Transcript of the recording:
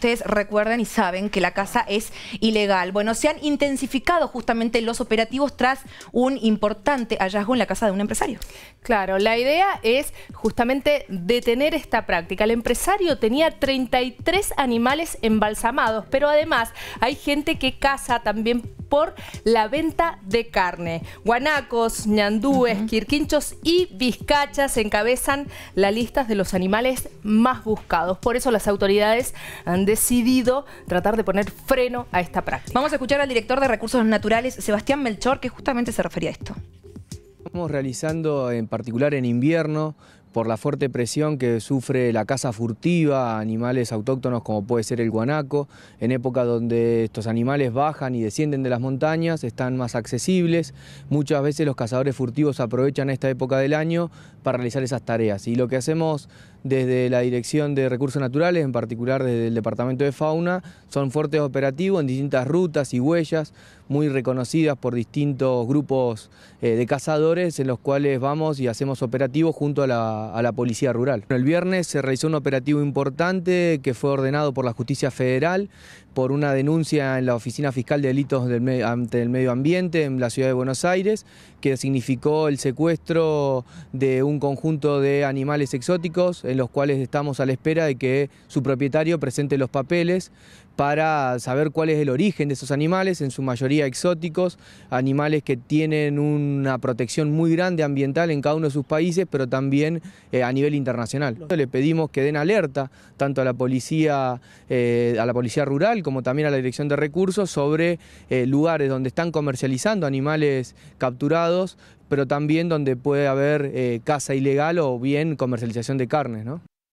Ustedes recuerdan y saben que la caza es ilegal. Bueno, se han intensificado justamente los operativos tras un importante hallazgo en la casa de un empresario. Claro, la idea es justamente detener esta práctica. El empresario tenía 33 animales embalsamados, pero además hay gente que caza también por la venta de carne. Guanacos, ñandúes, quirquinchos y vizcachas encabezan la listas de los animales más buscados. Por eso las autoridades han decidido tratar de poner freno a esta práctica. Vamos a escuchar al director de Recursos Naturales, Sebastián Melchor, que justamente se refería a esto. Estamos realizando en particular en invierno por la fuerte presión que sufre la caza furtiva a animales autóctonos como puede ser el guanaco, en época donde estos animales bajan y descienden de las montañas, están más accesibles. Muchas veces los cazadores furtivos aprovechan esta época del año para realizar esas tareas. Y lo que hacemos desde la Dirección de Recursos Naturales, en particular desde el Departamento de Fauna, son fuertes operativos en distintas rutas y huellas muy reconocidas por distintos grupos eh, de cazadores en los cuales vamos y hacemos operativos junto a la a, la Policía Rural. El viernes se realizó un operativo importante que fue ordenado por la Justicia Federal por una denuncia en la Oficina Fiscal de Delitos del, ante el Medio Ambiente en la Ciudad de Buenos Aires, que significó el secuestro de un conjunto de animales exóticos en los cuales estamos a la espera de que su propietario presente los papeles para saber cuál es el origen de esos animales, en su mayoría exóticos, animales que tienen una protección muy grande ambiental en cada uno de sus países, pero también eh, a nivel internacional. Le pedimos que den alerta tanto a la policía, eh, a la policía rural como también a la dirección de recursos sobre eh, lugares donde están comercializando animales capturados pero también donde puede haber caza ilegal o bien comercialización de carnes.